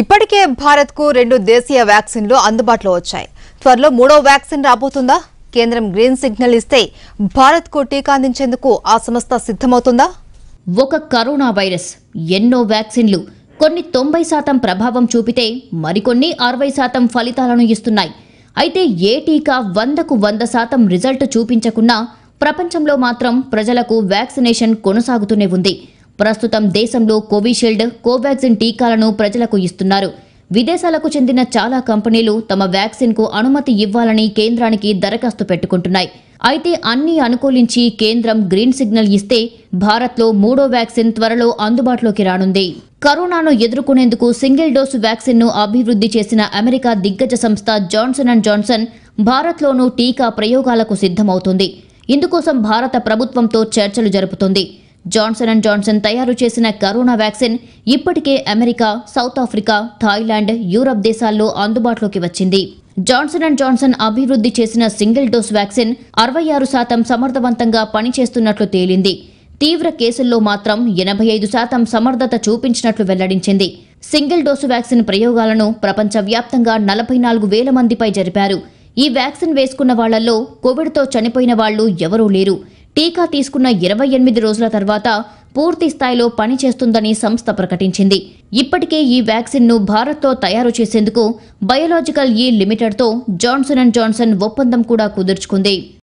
ఇప్పటికే భారత్కు రెండు దేశీయ వ్యాక్సిన్లు అందుబాటులో వచ్చాయి త్వరలో మూడో వ్యాక్సిన్ రాబోతుందా కేంద్రం గ్రీన్ సిగ్నల్ ఇస్తే భారత్కు టీకా అందించేందుకు ఆ సంస్థ సిద్ధమవుతుందా ఒక కరోనా వైరస్ ఎన్నో వ్యాక్సిన్లు కొన్ని తొంభై శాతం ప్రభావం చూపితే మరికొన్ని అరవై శాతం ఫలితాలను ఇస్తున్నాయి అయితే ఏ టీకా వందకు వంద శాతం రిజల్ట్ చూపించకున్నా ప్రపంచంలో మాత్రం ప్రజలకు వ్యాక్సినేషన్ కొనసాగుతూనే ఉంది ప్రస్తుతం దేశంలో కోవిషీల్డ్ కోవాక్సిన్ టీకాలను ప్రజలకు ఇస్తున్నారు విదేశాలకు చెందిన చాలా కంపెనీలు తమ వ్యాక్సిన్కు అనుమతి ఇవ్వాలని కేంద్రానికి దరఖాస్తు పెట్టుకుంటున్నాయి అయితే అన్ని అనుకూలించి కేంద్రం గ్రీన్ సిగ్నల్ ఇస్తే భారత్లో మూడో వ్యాక్సిన్ త్వరలో అందుబాటులోకి రానుంది కరోనాను ఎదుర్కొనేందుకు సింగిల్ డోసు వ్యాక్సిన్ను అభివృద్ధి చేసిన అమెరికా దిగ్గజ సంస్థ జాన్సన్ అండ్ జాన్సన్ భారత్లోనూ టీకా ప్రయోగాలకు సిద్ధమవుతుంది ఇందుకోసం భారత ప్రభుత్వంతో చర్చలు జరుపుతుంది జాన్సన్ అండ్ జాన్సన్ తయారు చేసిన కరోనా వ్యాక్సిన్ ఇప్పటికే America South Africa Thailand Europe దేశాల్లో అందుబాటులోకి వచ్చింది జాన్సన్ అండ్ జాన్సన్ అభివృద్ధి చేసిన సింగిల్ డోస్ వ్యాక్సిన్ అరవై ఆరు శాతం సమర్థవంతంగా పనిచేస్తున్నట్లు తేలింది తీవ్ర కేసుల్లో మాత్రం ఎనభై ఐదు శాతం సమర్థత చూపించినట్లు వెల్లడించింది సింగిల్ డోసు వ్యాక్సిన్ ప్రయోగాలను ప్రపంచవ్యాప్తంగా నలభై నాలుగు వేల మందిపై జరిపారు ఈ వ్యాక్సిన్ వేసుకున్న వాళ్లలో కోవిడ్తో చనిపోయిన వాళ్లు ఎవరూ లేరు టీకా తీసుకున్న ఇరవై ఎనిమిది రోజుల తర్వాత పూర్తి స్థాయిలో పనిచేస్తుందని సంస్థ ప్రకటించింది ఇప్పటికే ఈ వ్యాక్సిన్ను భారత్తో తయారు చేసేందుకు బయోలాజికల్ ఈ లిమిటెడ్తో జాన్సన్ అండ్ జాన్సన్ ఒప్పందం కూడా కుదుర్చుకుంది